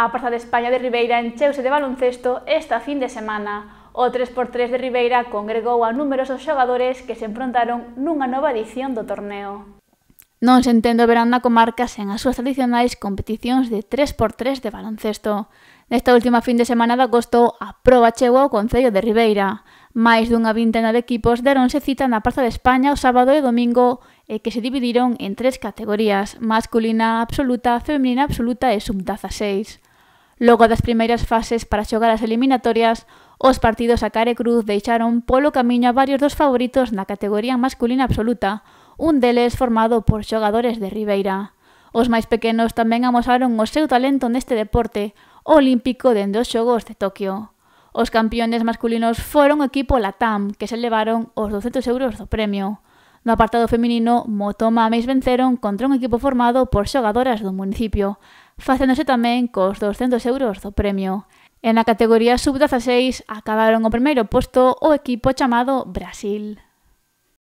A Praza de España de Ribeira encheuse de baloncesto esta fin de semana. O 3x3 de Ribeira congregou a numerosos xogadores que se enfrontaron nunha nova edición do torneo. Non se entende o verán na comarca sen as súas tradicionais competicións de 3x3 de baloncesto. Nesta última fin de semana de agosto, a proba chegou ao Concello de Ribeira. Máis dunha vintena de equipos deronse cita na Praza de España o sábado e domingo e que se dividiron en tres categorías, masculina absoluta, feminina absoluta e sub-16. Logo das primeiras fases para xogar as eliminatorias, os partidos a care cruz deixaron polo camiño a varios dos favoritos na categoría masculina absoluta, un deles formado por xogadores de Ribeira. Os máis pequenos tamén amosaron o seu talento neste deporte olímpico dende os xogos de Tokio. Os campeones masculinos foron o equipo Latam, que se levaron os 200 euros do premio. No apartado feminino, Motoma Ameis venceron contra un equipo formado por xogadoras do municipio, facéndose tamén cos 200 euros do premio. En a categoría sub-16 acabaron o primeiro posto o equipo chamado Brasil.